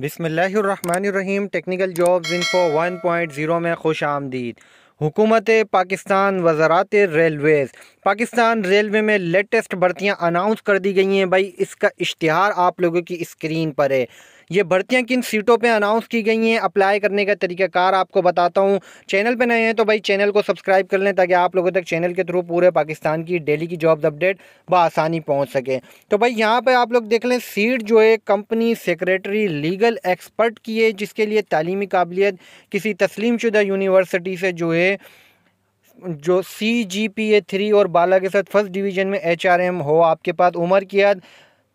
बिसमीम technical jobs point 1.0 में खुश आमदीद हुकूमत पाकिस्तान वजारत रेलवेज़ पाकिस्तान रेलवे में लेटेस्ट भर्तियाँ अनाउंस कर दी गई हैं भाई इसका इश्तहार आप लोगों की स्क्रीन पर है ये भर्तियाँ किन सीटों पर अनाउंस की गई हैं अप्लाई करने का तरीक़ाकार आपको बताता हूँ चैनल पर नए हैं तो भाई चैनल को सब्सक्राइब कर लें ताकि आप लोगों तक चैनल के थ्रू पूरे पाकिस्तान की डेली की जॉब्स अपडेट बसानी पहुँच सके तो भाई यहाँ पर आप लोग देख लें सीट जो है कंपनी सेक्रेटरी लीगल एक्सपर्ट की है जिसके लिए तलीमी काबिलियत किसी तस्लीमशुदा यूनिवर्सिटी से जो है जो सी जी पी ए थ्री और बाला के साथ फर्स्ट डिवीज़न में एच आर एम हो आपके पास उम्र की याद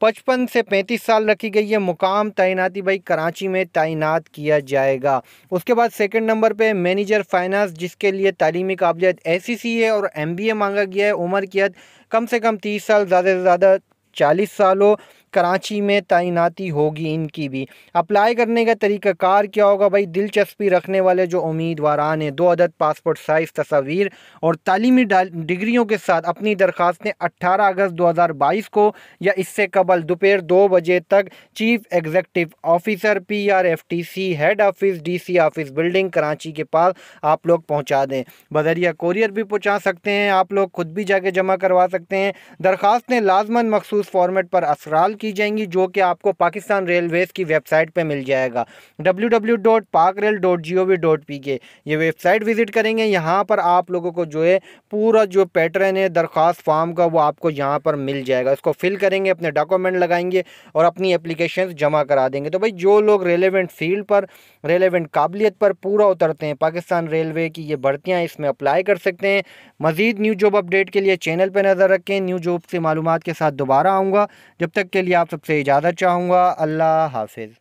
पचपन से पैंतीस साल रखी गई है मुकाम तैनाती भाई कराची में तैनात किया जाएगा उसके बाद सेकंड नंबर पे मैनेजर फाइनेंस जिसके लिए तालीमी काबिलियत सी e है और एम मांगा गया है उम्र की हद कम से कम तीस साल ज़्यादा से ज़्यादा चालीस साल हो कराची में तैनाती होगी इनकी भी अप्लाई करने का तरीक़ाकार क्या होगा भाई दिलचस्पी रखने वाले जो उम्मीदवारान हैं दो अदद पासपोर्ट साइज़ तस्वीर और तालीमी डिग्रियों के साथ अपनी दरख्वास्तें अट्ठारह अगस्त दो हज़ार बाईस को या इससे कबल दोपहर दो बजे तक chief executive officer P R F T C head office D C office building Karachi के पास आप लोग पहुँचा दें बजरिया कोरियर भी पहुँचा सकते हैं आप लोग खुद भी जाके जमा करवा सकते हैं दरख्वास्तें लाजमन मखसूस फॉर्मेट पर असराल की जाएंगी जो कि आपको पाकिस्तान रेलवेज़ की वेबसाइट पर मिल जाएगा W W dot Pak rail dot G O V dot P K ये वेबसाइट विज़िट करेंगे यहाँ पर आप लोगों को जो है पूरा जो पैटर्न है दरख्वास्त फॉर्म का वो आपको यहाँ पर मिल जाएगा इसको फिल करेंगे अपने डॉक्यूमेंट लगाएंगे और अपनी एप्लीकेशन जमा करा देंगे तो भाई जो लोग रेलेवेंट फील्ड पर रेलेवेंट काबिलियत पर पूरा उतरते हैं पाकिस्तान रेलवे की ये भर्तियाँ इसमें अप्लाई कर सकते हैं मज़ीद न्यू जॉब अपडेट के लिए चैनल पर नज़र रखें न्यू जॉब से मालूम के साथ दोबारा आऊँगा जब तक के लिए लिए आप सबसे इजाज़त चाहूँगा अल्लाह हाफिज़